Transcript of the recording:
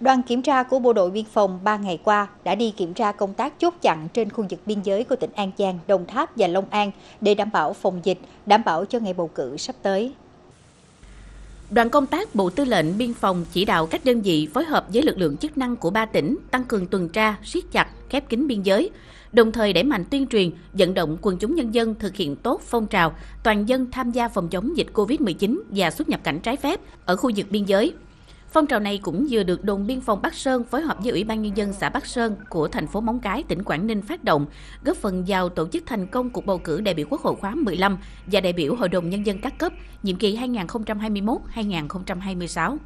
Đoàn kiểm tra của Bộ đội Biên phòng 3 ngày qua đã đi kiểm tra công tác chốt chặn trên khu vực biên giới của tỉnh An Giang, Đồng Tháp và Long An để đảm bảo phòng dịch, đảm bảo cho ngày bầu cử sắp tới. Đoàn công tác Bộ Tư lệnh Biên phòng chỉ đạo các đơn vị phối hợp với lực lượng chức năng của ba tỉnh tăng cường tuần tra, siết chặt, khép kín biên giới, đồng thời đẩy mạnh tuyên truyền, vận động quần chúng nhân dân thực hiện tốt phong trào toàn dân tham gia phòng chống dịch COVID-19 và xuất nhập cảnh trái phép ở khu vực biên giới. Phong trào này cũng vừa được đồn biên phòng Bắc Sơn phối hợp với Ủy ban Nhân dân xã Bắc Sơn của thành phố Móng Cái, tỉnh Quảng Ninh phát động, góp phần vào tổ chức thành công cuộc bầu cử đại biểu Quốc hội khóa 15 và đại biểu Hội đồng Nhân dân các cấp, nhiệm kỳ 2021-2026.